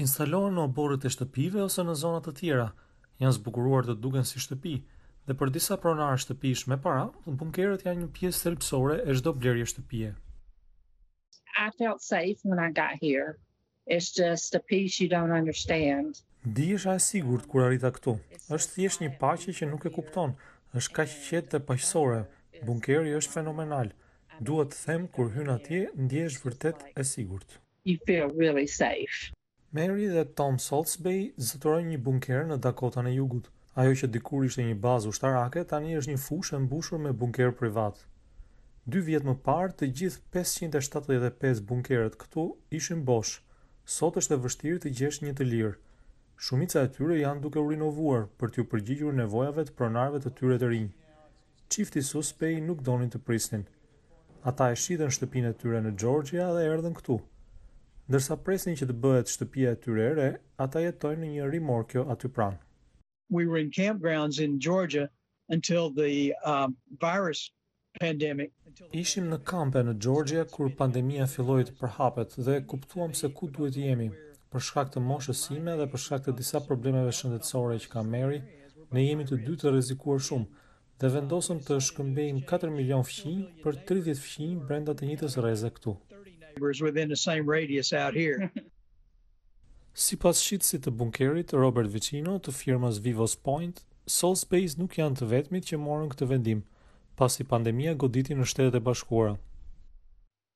instalohen në oborët e shtëpive ose në zonat të tjera, janë zbukuruar të duken si shtëpi, dhe për disa pronarë shtëpish me para, bunkerët janë një pjesë thelpsore e shdo blerje shtëpije. I felt safe when I got here. It's just a you don't understand. Di e sigur të kur arrita këtu. është thjesht një pache që nuk e kupton. është ka qëtë të pashësore. Bunkeri është fenomenal. Duhet të them kur hyn atje, ndjesh vërtet e sigurt. You feel really safe. Mary dhe Tom Saltzbay zëtërojnë një bunker në Dakota në jugut. Ajo që dikur ishte një bazë ushtarake, tani është një fushë e mbushur me bunker privat. Dy vjet më parë, të gjithë 575 bunkerët këtu ishin bosh. Sot është e vështirë të gjesh një të lirë. Shumica e tyre janë duke u rinovuar për t'ju përgjigjur nevojave të pronarëve të tyre të rinj. Çifti Suspej nuk donin të prisnin. Ata e shitën shtëpinë e tyre në Georgia dhe erdhën këtu. Ndërsa presin që të bëhet shtëpia e tyre re, ata jetojnë në një rimorkio aty pranë. We were in campgrounds in Georgia until the uh, virus pandemic. Ishim në kampe në Georgia kur pandemia filloi të përhapet dhe kuptuam se ku duhet të jemi. Për shkak të moshës sime dhe për shkak të disa problemeve shëndetësore që kam meri, ne jemi të dy të rrezikuar shumë dhe vendosëm të shkëmbejmë 4 milion fqinj për 30 fqinj brenda të njëtës reze këtu neighbors within the same radius out here. si pas shqitësit të bunkerit Robert Vicino të firmas Vivos Point, Soul Space nuk janë të vetmit që morën këtë vendim, pasi pandemia goditi në shtetet e bashkuara.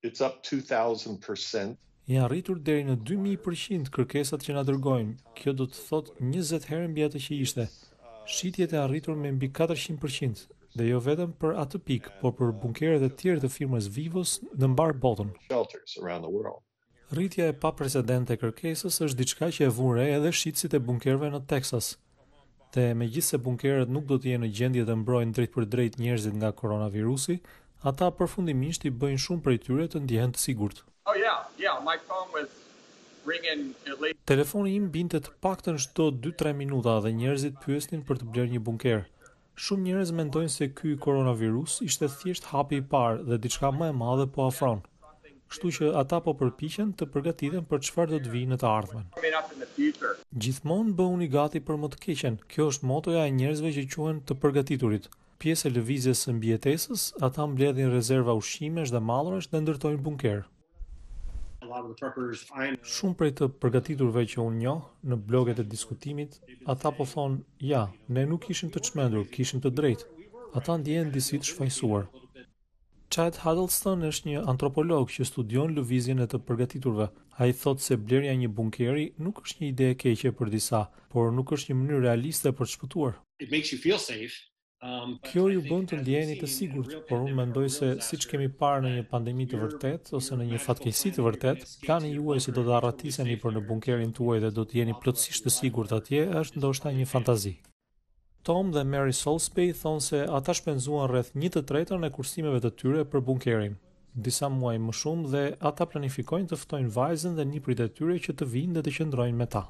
It's up 2000%. Janë rritur deri në 2000% kërkesat që na dërgojnë. Kjo do të thotë 20 herë mbi atë që ishte. Shitjet e arritur me mbi 400% dhe jo vetëm për atë pikë, por për bunkeret e tjera të firmës Vivos në mbar botën. Rritja e paprecedente e kërkesës është diçka që e vunre edhe shitësit e bunkerëve në Texas. Te megjithëse bunkerët nuk do të jenë në gjendje të mbrojnë drejt për drejt njerëzit nga koronavirusi, ata përfundimisht i bëjnë shumë për tyre të ndjehen të sigurt. Oh, yeah, yeah, my phone was ringing at least. Telefoni im binte të paktën çdo 2-3 minuta dhe njerëzit pyesnin për të blerë një bunker. Shumë njerëz mendojnë se ky koronavirus ishte thjesht hapi i parë dhe diçka më e madhe po afron, Kështu që ata po përpiqen të përgatiten për çfarë do të vijë në të ardhmen. Gjithmonë i gati për më të keqen. Kjo është motoja e njerëzve që quhen të përgatiturit, pjesë e lëvizjes së mbijetesës, ata mbledhin rezerva ushqimesh dhe mallrash dhe ndërtojnë bunkerë. Shumë prej të përgatiturve që unë njoh në bloget e diskutimit, ata po thonë, ja, ne nuk ishim të çmendur, kishim të drejtë. Ata ndjehen disi të shfaqsuar. Chad Huddleston është një antropolog që studion lëvizjen e të përgatiturve. A i thotë se blerja një bunkeri nuk është një ide e keqe për disa, por nuk është një mënyrë realiste për të shpëtuar. It makes you feel safe, Um, Kjo ju bënd të ndjeni të sigur, por unë mendoj se si që kemi parë në një pandemi të vërtet, ose në një fatkejsi të vërtet, plani juaj si do të arratiseni për në bunkerin të uaj dhe do të jeni plëtsisht të sigur të atje, është ndoshta një fantazi. Tom dhe Mary Solspay thonë se ata shpenzuan rreth një të trejta në kursimeve të tyre për bunkerin, disa muaj më shumë dhe ata planifikojnë të fëtojnë vajzen dhe një prit e tyre që të vinë dhe të qëndrojnë me ta.